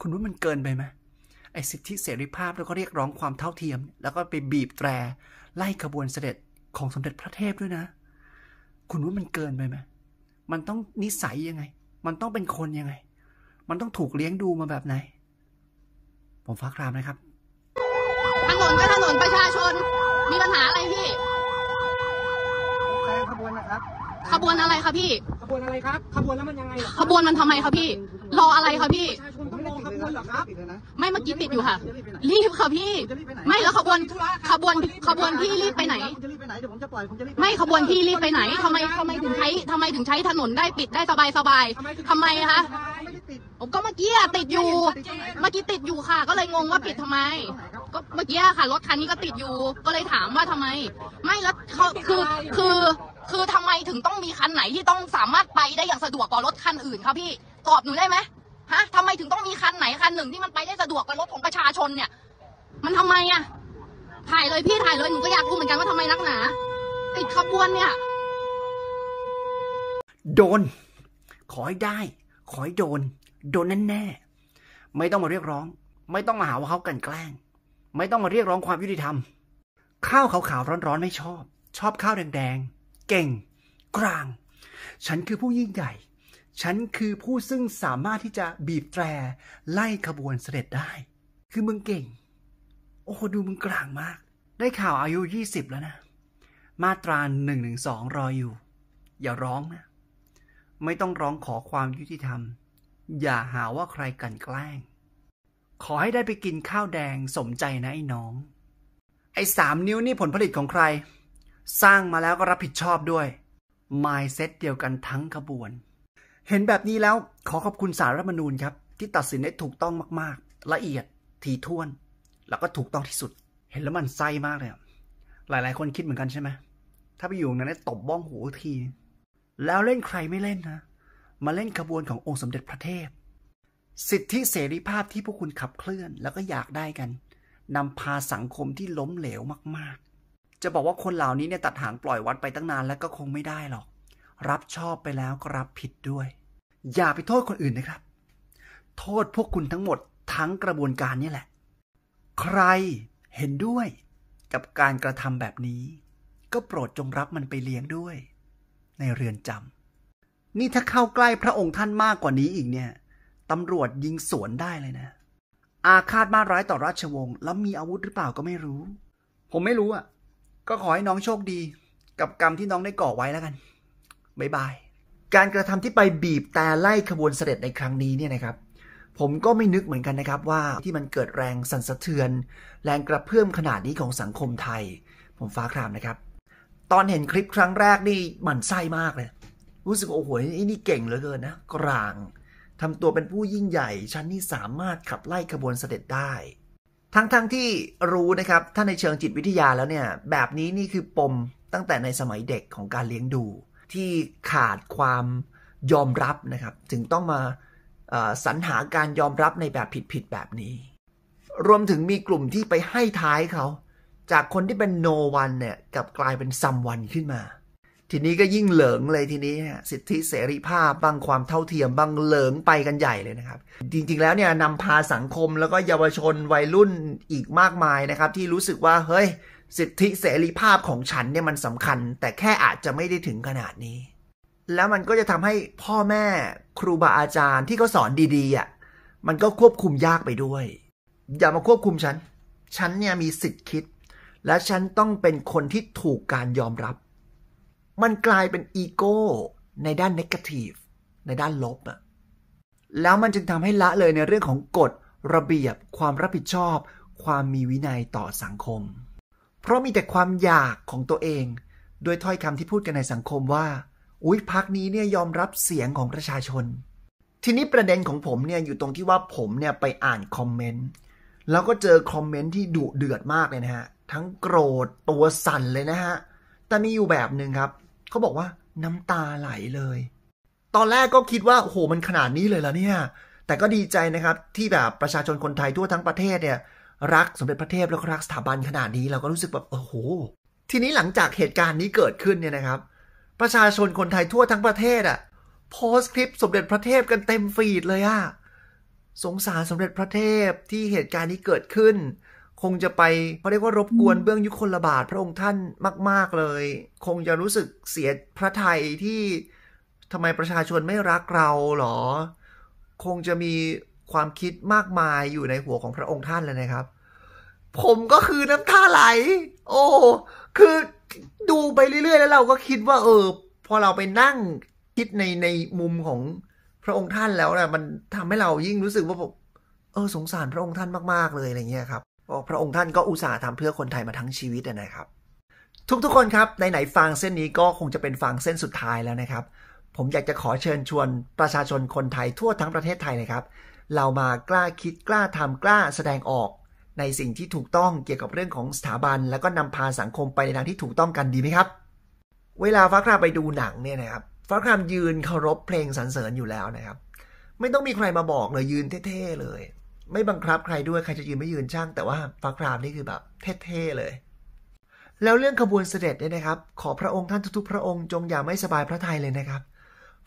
คุณว่ามันเกินไปไหมไอ้สิทธิเสรีภาพแล้วก็เรียกร้องความเท่าเทียม แล้วก็ไปบีบแตรไล่ขบวนเสด็จของสมเด็จพระเทพด้วยนะ คุณว่ามันเกินไปไหมมันต้องนิสัยยังไง มันต้องเป็นคนยังไง มันต้องถูกเลี้ยงดูมาแบบไหนผมฟ้าครามนะครับถนนก็ถนนประชาชน มีปัญหาอะไรพี่ขบวนนะครับ ขบวนอะไรคะพี่ ขบวนอะไรครับ ขบวนแล้วมันยังไงขบวนมันทำไมคะพี่ รออะไรคะพี่หรอครับไม่เมื่อกี้ติดอยู่ค่ะ รีบค่ะพี่ ไม่แล้วขบวนขบวนขบวน พี่รีบไปไหน ไม่ขบวนพี่รีบไปไหนทำไมทำไมถึงใช้ทำไมถึงใช้ถนนได้ปิดได้สบายสบายทำไม คะผมก็เมื่อกี้ติดอยู่ เมื่อกี้ ติดอยู่ค่ะ ก็เลยงงว่าปิดทำไม ก็เมื่อกี้ค่ะ รถคันนี้ก็ติดอยู่ ก็เลยถามว่าทำไม ไม่แล้วเขาคือคือคือทำไมถึงต้องมีคันไหนที่ต้องสามารถไปได้อย่างสะดวกกว่ารถคันอื่นครับพี่ตอบหนูได้ไหมฮะทำไมถึงต้องมีคันไหนคันหนึ่งที่มันไปได้สะดวกกว่ารถของประชาชนเนี่ย มันทำไมอะถ่ายเลยพี่ถ่ายเลยหนูก็อยากรู้เหมือนกันว่าทำไมนักหนาติดขบวนเนี่ย โดน ขอให้ได้ ขอให้โดน โดนแน่แน่ไม่ต้องมาเรียกร้อง ไม่ต้องมาหาว่าเขากันแกล้ง ไม่ต้องมาเรียกร้องความยุติธรรมข้าวขาวๆร้อนๆ ไม่ชอบ ชอบข้าวแดงๆเก่ง กลาง ฉันคือผู้ยิ่งใหญ่ฉันคือผู้ซึ่งสามารถที่จะบีบแตรไล่ขบวนเสด็จได้ คือมึงเก่ง โอ้ดูมึงกลางมาก ได้ข่าวอายุยี่สิบแล้วนะ มาตราหนึ่งหนึ่งสองรออยู่ อย่าร้องนะ ไม่ต้องร้องขอความยุติธรรม อย่าหาว่าใครกันแกล้ง ขอให้ได้ไปกินข้าวแดงสมใจนะไอ้น้อง ไอ้สามนิ้วนี่ผลผลิตของใคร สร้างมาแล้วก็รับผิดชอบด้วย ไมาเซตเดียวกันทั้งขบวนเห็นแบบนี้แล้วขอขอบคุณสารรัฐมนูญครับ ที่ตัดสินได้ถูกต้องมากๆ ละเอียดถี่ถ้วน แล้วก็ถูกต้องที่สุด เห็นแล้วมันไส้มากเลย หลายๆคนคิดเหมือนกันใช่ไหมถ้าไปอยู่นั้นได้ตบบ้องหูที แล้วเล่นใครไม่เล่นนะ มาเล่นขบวนขององค์สมเด็จพระเทพ สิทธิเสรีภาพที่พวกคุณขับเคลื่อน แล้วก็อยากได้กันนำพาสังคมที่ล้มเหลวมาก ๆ จะบอกว่าคนเหล่านี้เนี่ยตัดหางปล่อยวัดไปตั้งนาน แล้วก็คงไม่ได้หรอกรับชอบไปแล้วก็รับผิดด้วยอย่าไปโทษคนอื่นนะครับ โทษพวกคุณทั้งหมดทั้งกระบวนการนี่แหละ ใครเห็นด้วยกับการกระทำแบบนี้ ก็โปรดจงรับมันไปเลี้ยงด้วย ในเรือนจำ นี่ถ้าเข้าใกล้พระองค์ท่านมากกว่านี้อีกเนี่ย ตำรวจยิงสวนได้เลยนะ อาฆาตมาร้ายต่อราชวงศ์แล้วมีอาวุธหรือเปล่าก็ไม่รู้ ผมไม่รู้อ่ะ ก็ขอให้น้องโชคดี กับกรรมที่น้องได้ก่อไว้แล้วกันบ๊ายบายการกระทำที่ไปบีบแต่ไล่ขบวนเสด็จในครั้งนี้เนี่ยนะครับ ผมก็ไม่นึกเหมือนกันนะครับว่าที่มันเกิดแรงสั่นสะเทือน แรงกระเพื่อมขนาดนี้ของสังคมไทย ผมฟ้าครามนะครับ ตอนเห็นคลิปครั้งแรกนี่หมั่นไส้มากเลยรู้สึกโอ้โหนี่เก่งเหลือเกินนะกลางทำตัวเป็นผู้ยิ่งใหญ่ฉันนี่สามารถขับไล่ขบวนเสด็จได้ ทั้งๆทที่รู้นะครับถ้าในเชิงจิตวิทยาแล้วเนี่ย แบบนี้นี่คือปมตั้งแต่ในสมัยเด็กของการเลี้ยงดูที่ขาดความยอมรับนะครับ ถึงต้องมาสรรหาการยอมรับในแบบผิดๆแบบนี้ รวมถึงมีกลุ่มที่ไปให้ท้ายเขา จากคนที่เป็นโนวันเนี่ยกับกลายเป็นซัมวันขึ้นมา ทีนี้ก็ยิ่งเหลิงเลยทีนี้ สิทธิเสรีภาพบ้างความเท่าเทียมบ้างเหลิงไปกันใหญ่เลยนะครับ จริงๆ แล้วเนี่ยนำพาสังคมแล้วก็เยาวชนวัยรุ่นอีกมากมายนะครับ ที่รู้สึกว่า เฮ้ยสิทธิเสรีภาพของฉันเนี่ยมันสำคัญ แต่แค่อาจจะไม่ได้ถึงขนาดนี้ แล้วมันก็จะทำให้พ่อแม่ครูบาอาจารย์ที่เขาสอนดีๆอ่ะมันก็ควบคุมยากไปด้วย อย่ามาควบคุมฉัน ฉันเนี่ยมีสิทธิ์คิด และฉันต้องเป็นคนที่ถูกการยอมรับ มันกลายเป็นอีโก้ในด้านเนกาทีฟในด้านลบอะแล้วมันจึงทำให้ละเลยในเรื่องของกฎ ระเบียบความรับผิดชอบ ความมีวินัยต่อสังคมเพราะมีแต่ความอยากของตัวเอง ด้วยถ้อยคำที่พูดกันในสังคมว่า อุ๊ยพักนี้เนี่ยยอมรับเสียงของประชาชน ทีนี้ประเด็นของผมเนี่ยอยู่ตรงที่ว่าผมเนี่ยไปอ่านคอมเมนต์ แล้วก็เจอคอมเมนต์ที่ดุเดือดมากเลยนะฮะ ทั้งโกรธตัวสั่นเลยนะฮะ แต่มีอยู่แบบหนึ่งครับ เขาบอกว่าน้ำตาไหลเลย ตอนแรกก็คิดว่าโห มันขนาดนี้เลยละเนี่ย แต่ก็ดีใจนะครับที่แบบประชาชนคนไทยทั่วทั้งประเทศเนี่ยรักสมเด็จพระเทพแล้วก็รักสถาบันขนาดนี้เราก็รู้สึกแบบโอ้โหทีนี้หลังจากเหตุการณ์นี้เกิดขึ้นเนี่ยนะครับ ประชาชนคนไทยทั่วทั้งประเทศอะ่ะโพสต์คลิปสมเด็จพระเทพกันเต็มฟีดเลยอะ่ะสงสารสมเด็จพระเทพที่เหตุการณ์นี้เกิดขึ้น คงจะไปเขาเรียกว่ารบกวนเบื้องยุคลบาท พระองค์ท่านมาก ๆเลย คงจะรู้สึกเสียพระไทยที่ทำไมประชาชนไม่รักเราหรอคงจะมีความคิดมากมายอยู่ในหัวของพระองค์ท่านเลยนะครับ ผมก็คือน้ำท่าไหล โอ้ คือดูไปเรื่อยๆแล้วเราก็คิดว่า เออ พอเราไปนั่งคิดในในมุมของพระองค์ท่านแล้วนะมันทำให้เรายิ่งรู้สึกว่าผมเออ สงสารพระองค์ท่านมากๆเลยอะไรเงี้ยครับพระองค์ท่านก็อุตส่าห์ทำเพื่อคนไทยมาทั้งชีวิตนะครับ ทุกๆคนครับ ในไหนฟังเส้นนี้ก็คงจะเป็นฟังเส้นสุดท้ายแล้วนะครับ ผมอยากจะขอเชิญชวนประชาชนคนไทยทั่วทั้งประเทศไทยนะครับเรามากล้าคิดกล้าทำกล้าแสดงออก ในสิ่งที่ถูกต้องเกี่ยวกับเรื่องของสถาบัน แล้วก็นำพาสังคมไปในทางที่ถูกต้องกันดีไหมครับ เวลาฟ้าครามไปดูหนังเนี่ยนะครับฟ้าครามยืนเคารพเพลงสรรเสริญอยู่แล้วนะครับไม่ต้องมีใครมาบอกเลยยืนเท่ๆเลย ไม่บังคับใครด้วยใครจะยืนไม่ยืนช่างแต่ว่าฟ้าครามนี่คือแบบเท่ๆเลย แล้วเรื่องขบวนเสด็จเนี่ยนะครับขอพระองค์ท่านทุกๆ พระองค์จงอย่าไม่สบายพระทัยเลยนะครับ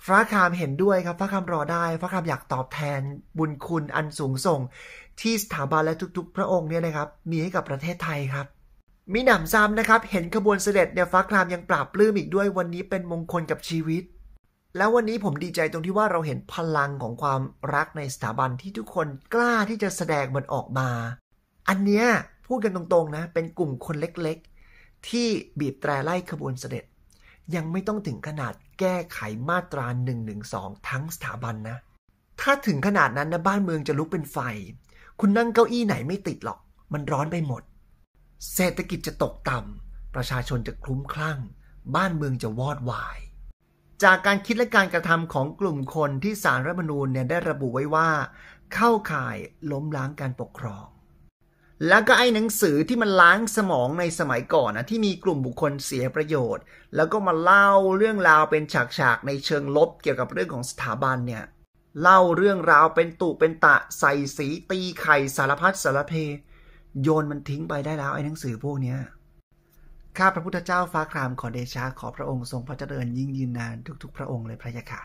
พระคามเห็นด้วยครับพระคามรอได้พระคามอยากตอบแทน บุญคุณอันสูงส่ง ที่สถาบันและทุกๆ พระองค์เนี่ยนะครับมีให้กับประเทศไทยครับมีหนำซ้ำนะครับ เห็นขบวนเสด็จเนี่ยฟ้าคามยังปราบปลื้มอีกด้วยวันนี้เป็นมงคลกับชีวิต แล้ววันนี้ผมดีใจตรงที่ว่าเราเห็นพลังของความรักในสถาบันที่ทุกคนกล้าที่จะแสดงมันออกมา อันเนี้ยพูดกันตรงๆนะเป็นกลุ่มคนเล็กๆ ที่บีบแตรไล่ขบวนเสด็จ ยังไม่ต้องถึงขนาดแก้ไขมาตรา1นึทั้งสถาบันนะ ถ้าถึงขนาดนั้นนะบ้านเมืองจะลุกเป็นไฟ คุณนั่งเก้าอี้ไหนไม่ติดหรอก มันร้อนไปหมด เศรษฐกิจจะตกต่ำประชาชนจะคลุ้มคลั่ง บ้านเมืองจะวอดวาย จากการคิดและการกระทำของกลุ่มคนที่สารรัฐมนูญเนี่ยได้ระบุไว้ว่า เข้าข่ายล้มล้างการปกครองแล้วก็ไอ้หนังสือที่มันล้างสมองในสมัยก่อนนะที่มีกลุ่มบุคคลเสียประโยชน์ แล้วก็มาเล่าเรื่องราวเป็นฉาก ๆ ในเชิงลบเกี่ยวกับเรื่องของสถาบันเนี่ยเล่าเรื่องราวเป็นตุเป็นตะใส่สีตีไข่ สารพัดสารเพ โยนมันทิ้งไปได้แล้วไอ้หนังสือพวกเนี้ยข้าพระพุทธเจ้าฟ้าครามขอเดชะขอพระองค์ทรงพระเจริญยิ่งยืนนานทุก ๆ พระองค์เลยพระยะค่ะ